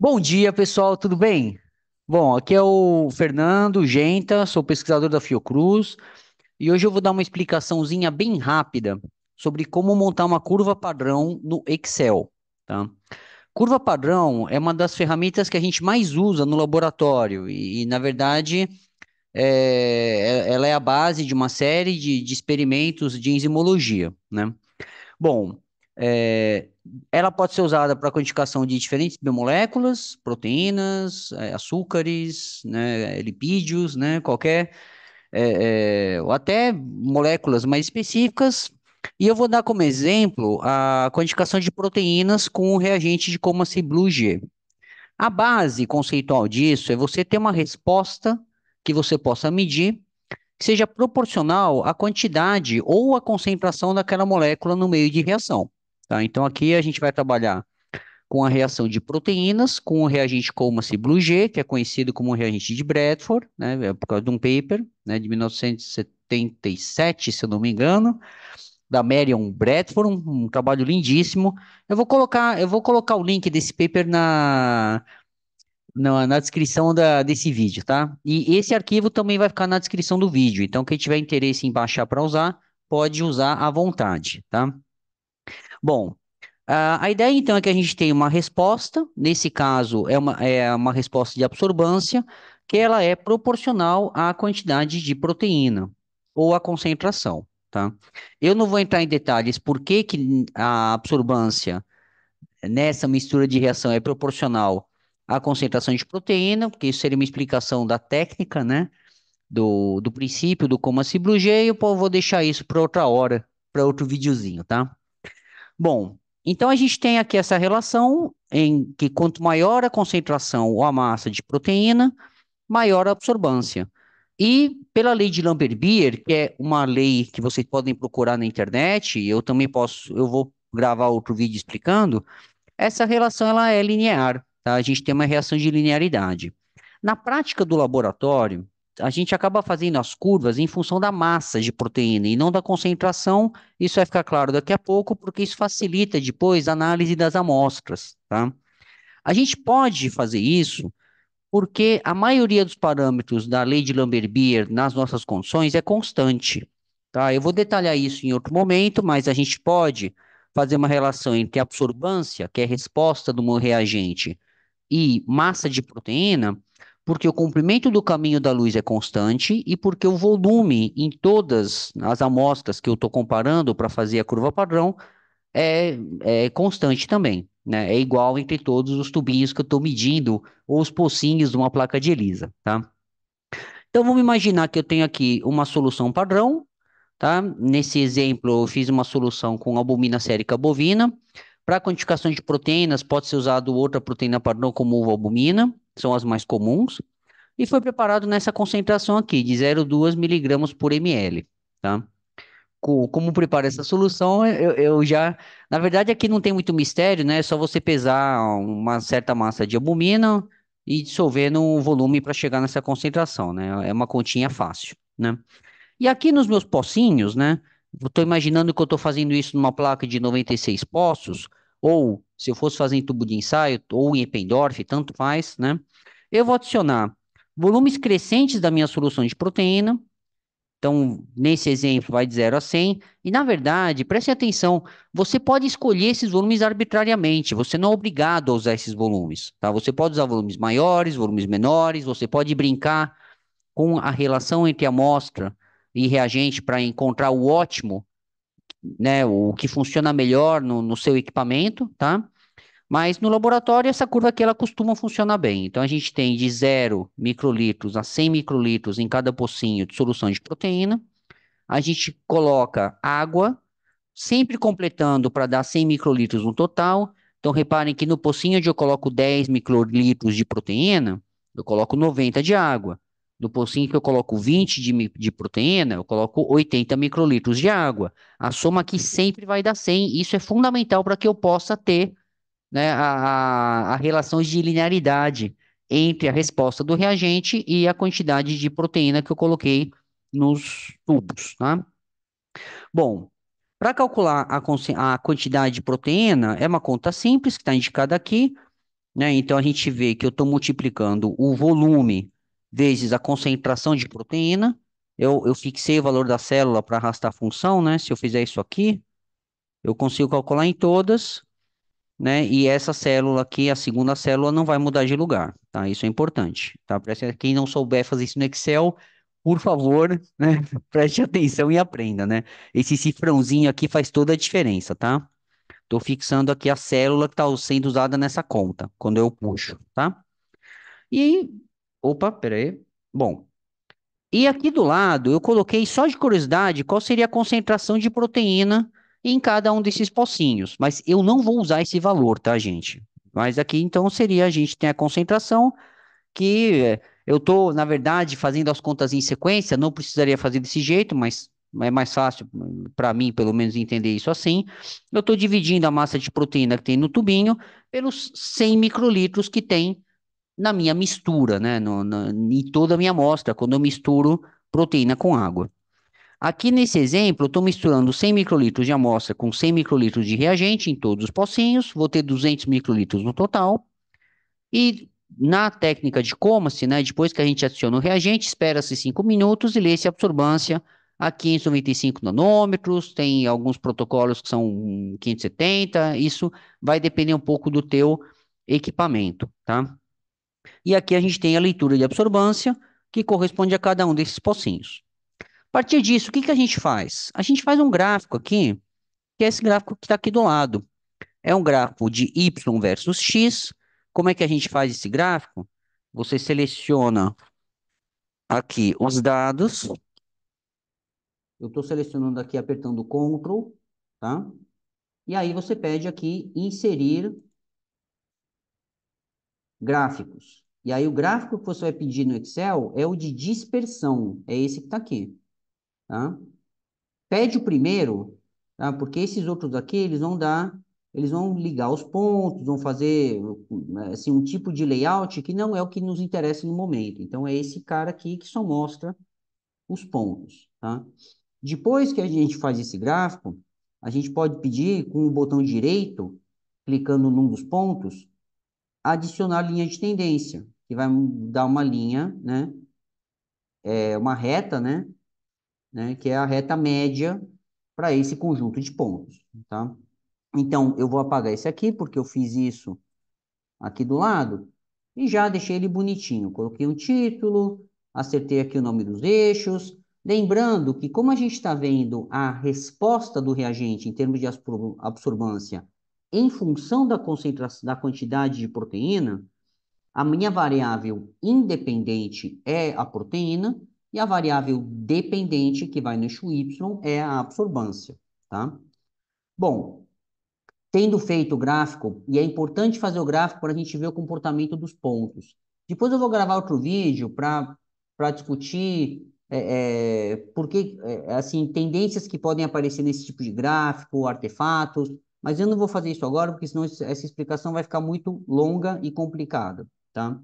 Bom dia, pessoal, tudo bem? Bom, aqui é o Fernando Genta, sou pesquisador da Fiocruz e hoje eu vou dar uma explicaçãozinha bem rápida sobre como montar uma curva padrão no Excel, tá? Curva padrão é uma das ferramentas que a gente mais usa no laboratório e, e na verdade, é, é ela é a base de uma série de, de experimentos de enzimologia, né? Bom, é, ela pode ser usada para quantificação de diferentes biomoléculas, proteínas, é, açúcares, né, lipídios, né, qualquer, é, é, ou até moléculas mais específicas. E eu vou dar como exemplo a quantificação de proteínas com o reagente de Comacy Blue G. A base conceitual disso é você ter uma resposta que você possa medir que seja proporcional à quantidade ou à concentração daquela molécula no meio de reação. Tá? Então, aqui a gente vai trabalhar com a reação de proteínas, com o reagente Comas Blue G, que é conhecido como reagente de Bradford, né, é por causa de um paper né, de 1977, se eu não me engano, da Marion Bradford, um, um trabalho lindíssimo. Eu vou colocar, eu vou colocar o link desse paper na, na, na, descrição da, desse vídeo, tá? E esse arquivo também vai ficar na descrição do vídeo, então quem tiver interesse em baixar para usar, pode usar à vontade, tá? Bom, a ideia então é que a gente tem uma resposta, nesse caso é uma, é uma resposta de absorbância, que ela é proporcional à quantidade de proteína ou à concentração, tá? Eu não vou entrar em detalhes por que, que a absorbância nessa mistura de reação é proporcional à concentração de proteína, porque isso seria uma explicação da técnica, né? Do, do princípio do coma cibrugeia, eu vou deixar isso para outra hora, para outro videozinho, tá? Bom, então a gente tem aqui essa relação em que quanto maior a concentração ou a massa de proteína, maior a absorvância. E pela lei de Lambert-Beer, que é uma lei que vocês podem procurar na internet, eu também posso, eu vou gravar outro vídeo explicando, essa relação ela é linear, tá? A gente tem uma reação de linearidade. Na prática do laboratório, a gente acaba fazendo as curvas em função da massa de proteína e não da concentração. Isso vai ficar claro daqui a pouco, porque isso facilita depois a análise das amostras, tá? A gente pode fazer isso porque a maioria dos parâmetros da lei de Lambert-Beer nas nossas condições é constante, tá? Eu vou detalhar isso em outro momento, mas a gente pode fazer uma relação entre absorbância, que é a resposta do meu reagente, e massa de proteína, porque o comprimento do caminho da luz é constante e porque o volume em todas as amostras que eu estou comparando para fazer a curva padrão é, é constante também. Né? É igual entre todos os tubinhos que eu estou medindo ou os pocinhos de uma placa de ELISA. Tá? Então vamos imaginar que eu tenho aqui uma solução padrão. Tá? Nesse exemplo, eu fiz uma solução com albumina sérica bovina. Para quantificação de proteínas, pode ser usado outra proteína padrão como albumina são as mais comuns, e foi preparado nessa concentração aqui, de 0,2 miligramas por ml, tá? Como prepara essa solução, eu, eu, já... Na verdade, aqui não tem muito mistério, né? É só você pesar uma certa massa de albumina e dissolver no volume para chegar nessa concentração, né? É uma continha fácil, né? E aqui nos meus pocinhos, né? Estou imaginando que eu estou fazendo isso numa placa de 96 poços, ou se eu fosse fazer em tubo de ensaio, ou em Eppendorf, tanto faz, né? Eu vou adicionar volumes crescentes da minha solução de proteína. Então, nesse exemplo, vai de 0 a 100. E, na verdade, preste atenção, você pode escolher esses volumes arbitrariamente. Você não é obrigado a usar esses volumes. Tá? Você pode usar volumes maiores, volumes menores. Você pode brincar com a relação entre amostra e reagente para encontrar o ótimo né, o que funciona melhor no, no seu equipamento, tá? Mas no laboratório, essa curva aqui, ela costuma funcionar bem. Então, a gente tem de 0 microlitros a 100 microlitros em cada pocinho de solução de proteína. A gente coloca água, sempre completando para dar 100 microlitros no total. Então, reparem que no pocinho onde eu coloco 10 microlitros de proteína, eu coloco 90 de água do pocinho que eu coloco 20 de, de proteína, eu coloco 80 microlitros de água. A soma aqui sempre vai dar 100. Isso é fundamental para que eu possa ter né, a, a, a relação de linearidade entre a resposta do reagente e a quantidade de proteína que eu coloquei nos tubos, tá? Bom, para calcular a, a, quantidade de proteína, é uma conta simples que está indicada aqui, né? Então, a gente vê que eu estou multiplicando o volume vezes a concentração de proteína. Eu, eu fixei o valor da célula para arrastar a função, né? Se eu fizer isso aqui, eu consigo calcular em todas, né? E essa célula aqui, a segunda célula, não vai mudar de lugar, tá? Isso é importante, tá? para quem não souber fazer isso no Excel, por favor, né? Preste atenção e aprenda, né? Esse cifrãozinho aqui faz toda a diferença, tá? Estou fixando aqui a célula que está sendo usada nessa conta, quando eu puxo, tá? E Opa, peraí. Bom. E aqui do lado eu coloquei só de curiosidade qual seria a concentração de proteína em cada um desses pocinhos, mas eu não vou usar esse valor, tá, gente? Mas aqui então seria a gente tem a concentração que eh, eu tô, na verdade, fazendo as contas em sequência, não precisaria fazer desse jeito, mas é mais fácil para mim, pelo menos, entender isso assim. Eu estou dividindo a massa de proteína que tem no tubinho pelos 100 microlitros que tem na minha mistura, né? No, no, em toda a minha amostra, quando eu misturo proteína com água. Aqui nesse exemplo, eu estou misturando 100 microlitros de amostra com 100 microlitros de reagente em todos os pocinhos, vou ter 200 microlitros no total. E na técnica de coma-se, né, depois que a gente adiciona o reagente, espera-se 5 minutos e lê-se a absorvância a 595 nanômetros, tem alguns protocolos que são 570, isso vai depender um pouco do teu equipamento, tá? E aqui a gente tem a leitura de absorvância que corresponde a cada um desses pocinhos. A partir disso, o que, que a gente faz? A gente faz um gráfico aqui, que é esse gráfico que está aqui do lado. É um gráfico de Y versus X. Como é que a gente faz esse gráfico? Você seleciona aqui os dados. Eu estou selecionando aqui, apertando Ctrl, tá? E aí você pede aqui inserir gráficos. E aí o gráfico que você vai pedir no Excel é o de dispersão, é esse que está aqui. Tá? Pede o primeiro, tá? porque esses outros aqui, eles vão dar, eles vão ligar os pontos, vão fazer assim, um tipo de layout que não é o que nos interessa no momento. Então é esse cara aqui que só mostra os pontos. Tá? Depois que a gente faz esse gráfico, a gente pode pedir com o botão direito, clicando num dos pontos, adicionar linha de tendência, que vai dar uma linha, né? É uma reta, né? né? Que é a reta média para esse conjunto de pontos, tá? Então, eu vou apagar esse aqui, porque eu fiz isso aqui do lado, e já deixei ele bonitinho. Coloquei um título, acertei aqui o nome dos eixos. Lembrando que como a gente está vendo a resposta do reagente em termos de absorvância em função da concentração da quantidade de proteína, a minha variável independente é a proteína e a variável dependente que vai no eixo y é a absorvância, tá? Bom, tendo feito o gráfico, e é importante fazer o gráfico para a gente ver o comportamento dos pontos. Depois eu vou gravar outro vídeo para discutir é, é, porque, é, assim, tendências que podem aparecer nesse tipo de gráfico, artefatos, mas eu não vou fazer isso agora, porque senão essa explicação vai ficar muito longa e complicada, tá?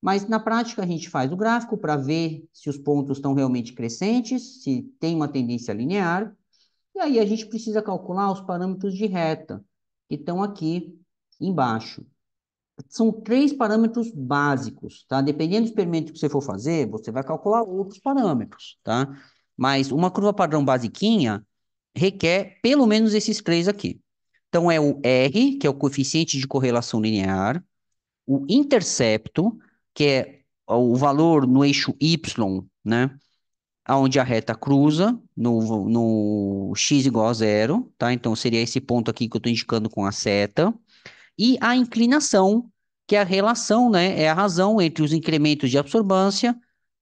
Mas na prática a gente faz o gráfico para ver se os pontos estão realmente crescentes, se tem uma tendência linear, e aí a gente precisa calcular os parâmetros de reta, que estão aqui embaixo. São três parâmetros básicos, tá? Dependendo do experimento que você for fazer, você vai calcular outros parâmetros, tá? Mas uma curva padrão basiquinha requer pelo menos esses três aqui. Então, é o R, que é o coeficiente de correlação linear, o intercepto, que é o valor no eixo Y, né? Onde a reta cruza, no, no x igual a zero, tá? Então, seria esse ponto aqui que eu estou indicando com a seta. E a inclinação, que é a relação, né? É a razão entre os incrementos de absorvância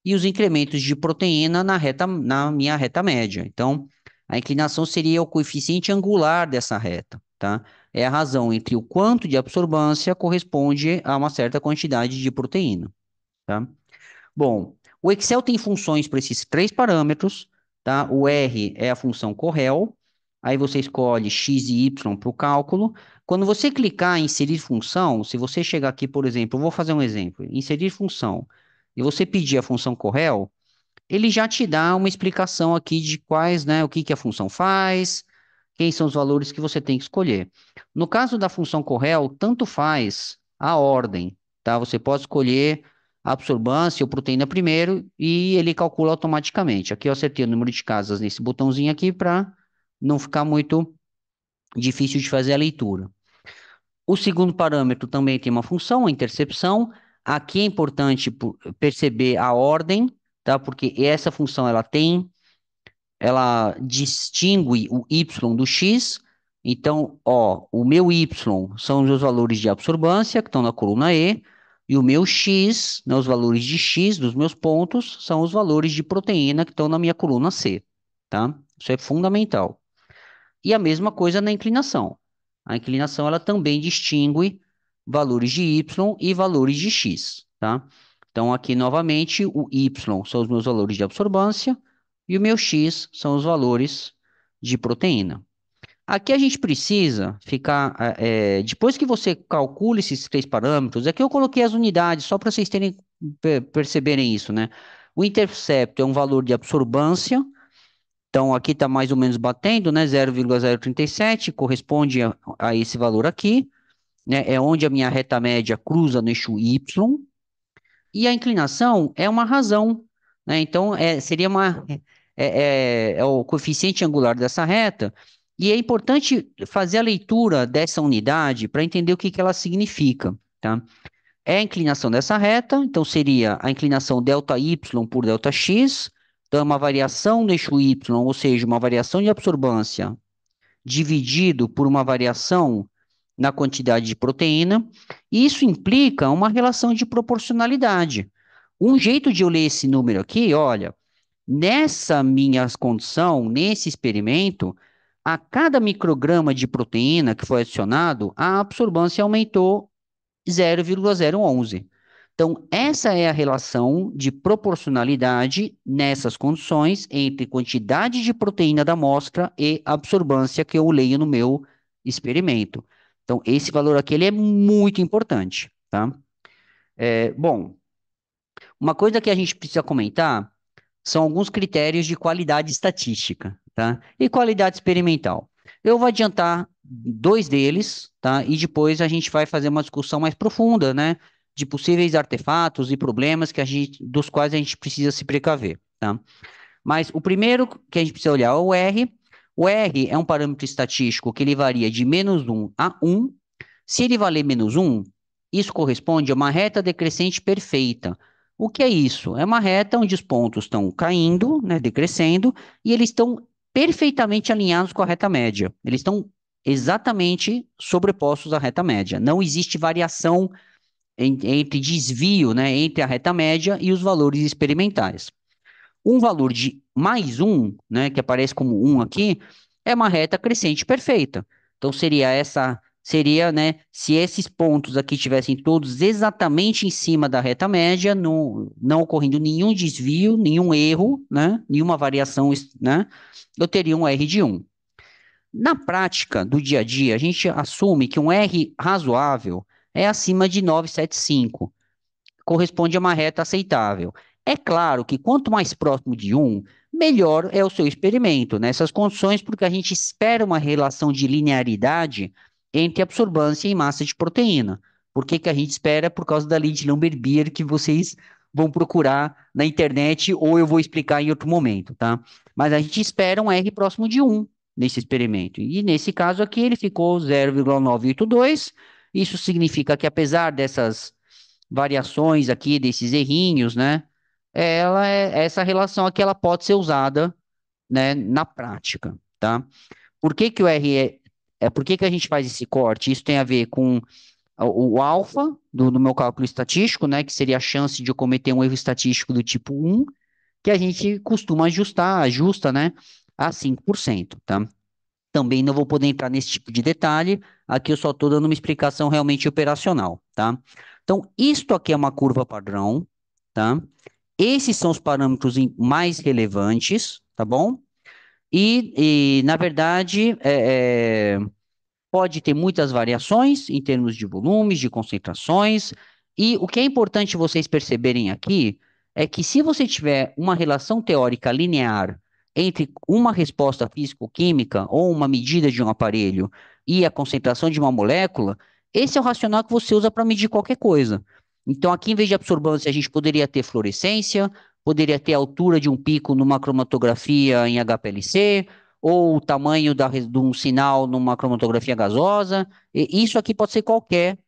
e os incrementos de proteína na, reta, na minha reta média. Então, a inclinação seria o coeficiente angular dessa reta tá? É a razão entre o quanto de absorvância corresponde a uma certa quantidade de proteína, tá? Bom, o Excel tem funções para esses três parâmetros, tá? O R é a função correl, aí você escolhe x e y para o cálculo. Quando você clicar em inserir função, se você chegar aqui, por exemplo, vou fazer um exemplo, inserir função, e você pedir a função correl, ele já te dá uma explicação aqui de quais, né, o que, que a função faz, quem são os valores que você tem que escolher. No caso da função correl, tanto faz a ordem, tá? Você pode escolher a absorbância ou proteína primeiro e ele calcula automaticamente. Aqui eu acertei o número de casas nesse botãozinho aqui para não ficar muito difícil de fazer a leitura. O segundo parâmetro também tem uma função, a intercepção. Aqui é importante perceber a ordem, tá? Porque essa função ela tem ela distingue o Y do X. Então, ó, o meu Y são os meus valores de absorbância, que estão na coluna E, e o meu X, né, os valores de X dos meus pontos, são os valores de proteína que estão na minha coluna C, tá? Isso é fundamental. E a mesma coisa na inclinação. A inclinação, ela também distingue valores de Y e valores de X, tá? Então, aqui novamente, o Y são os meus valores de absorbância, e o meu X são os valores de proteína. Aqui a gente precisa ficar. É, é depois que você calcula esses três parâmetros, aqui é eu coloquei as unidades só para vocês terem, perceberem isso, né? O intercepto é um valor de absorbância, então aqui está mais ou menos batendo, né? 0,037 corresponde a, a, esse valor aqui, né? É onde a minha reta média cruza no eixo Y. E a inclinação é uma razão, né? Então é, seria uma é, é, é o coeficiente angular dessa reta, e é importante fazer a leitura dessa unidade para entender o que, que ela significa. Tá? É a inclinação dessa reta, então seria a inclinação ΔY por ΔX, então é uma variação do eixo Y, ou seja, uma variação de absorbância dividido por uma variação na quantidade de proteína, e isso implica uma relação de proporcionalidade. Um jeito de eu ler esse número aqui, olha, Nessa minha condição, nesse experimento, a cada micrograma de proteína que foi adicionado, a absorvância aumentou 0,011. Então, essa é a relação de proporcionalidade nessas condições entre quantidade de proteína da amostra e absorvância que eu leio no meu experimento. Então, esse valor aqui ele é muito importante, tá? É, bom, uma coisa que a gente precisa comentar são alguns critérios de qualidade estatística tá? e qualidade experimental. Eu vou adiantar dois deles, tá? E depois a gente vai fazer uma discussão mais profunda, né? De possíveis artefatos e problemas que a gente, dos quais a gente precisa se precaver, tá? Mas o primeiro que a gente precisa olhar é o R. O R é um parâmetro estatístico que ele varia de menos 1 a 1. Se ele valer menos 1, isso corresponde a uma reta decrescente perfeita, o que é isso? É uma reta onde os pontos estão caindo, né, decrescendo, e eles estão perfeitamente alinhados com a reta média. Eles estão exatamente sobrepostos à reta média. Não existe variação entre desvio, né, entre a reta média e os valores experimentais. Um valor de mais um, né, que aparece como um aqui, é uma reta crescente perfeita. Então seria essa seria, né, se esses pontos aqui tivessem todos exatamente em cima da reta média, no, não ocorrendo nenhum desvio, nenhum erro, né, nenhuma variação, né, eu teria um R de 1. Na prática do dia a dia, a gente assume que um R razoável é acima de 975, corresponde a uma reta aceitável. É claro que quanto mais próximo de 1, melhor é o seu experimento nessas né? condições, porque a gente espera uma relação de linearidade entre absorbância e massa de proteína. Por que, que a gente espera? Por causa da lei de Lambert beer que vocês vão procurar na internet ou eu vou explicar em outro momento, tá? Mas a gente espera um R próximo de 1 nesse experimento. E nesse caso aqui ele ficou 0,982. Isso significa que apesar dessas variações aqui, desses errinhos, né? Ela é, essa relação aqui ela pode ser usada né, na prática, tá? Por que, que o R é é, por que, que a gente faz esse corte? Isso tem a ver com o, o alfa do, do, meu cálculo estatístico, né, que seria a chance de eu cometer um erro estatístico do tipo 1, que a gente costuma ajustar, ajusta, né, a 5%, tá? Também não vou poder entrar nesse tipo de detalhe, aqui eu só estou dando uma explicação realmente operacional, tá? Então, isto aqui é uma curva padrão, tá? Esses são os parâmetros mais relevantes, tá bom? E, e na verdade, é, é, pode ter muitas variações em termos de volumes, de concentrações. E o que é importante vocês perceberem aqui é que se você tiver uma relação teórica linear entre uma resposta físico-química ou uma medida de um aparelho e a concentração de uma molécula, esse é o racional que você usa para medir qualquer coisa. Então, aqui, em vez de absorvância, a gente poderia ter fluorescência, poderia ter a altura de um pico numa cromatografia em HPLC, ou o tamanho da, de um sinal numa cromatografia gasosa. E isso aqui pode ser qualquer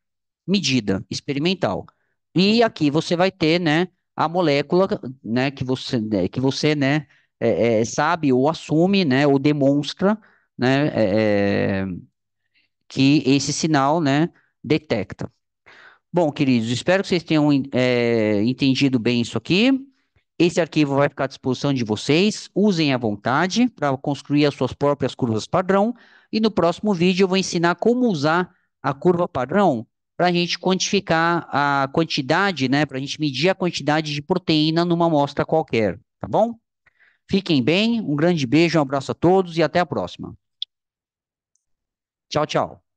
medida experimental. E aqui você vai ter, né, a molécula, né, que você, né, que você, né, é, é, sabe ou assume, né, ou demonstra, né, é, é que esse sinal, né, detecta. Bom, queridos, espero que vocês tenham é, entendido bem isso aqui. Esse arquivo vai ficar à disposição de vocês, usem à vontade para construir as suas próprias curvas padrão. E no próximo vídeo eu vou ensinar como usar a curva padrão para a gente quantificar a quantidade, né, para a gente medir a quantidade de proteína numa amostra qualquer, tá bom? Fiquem bem, um grande beijo, um abraço a todos e até a próxima. Tchau, tchau.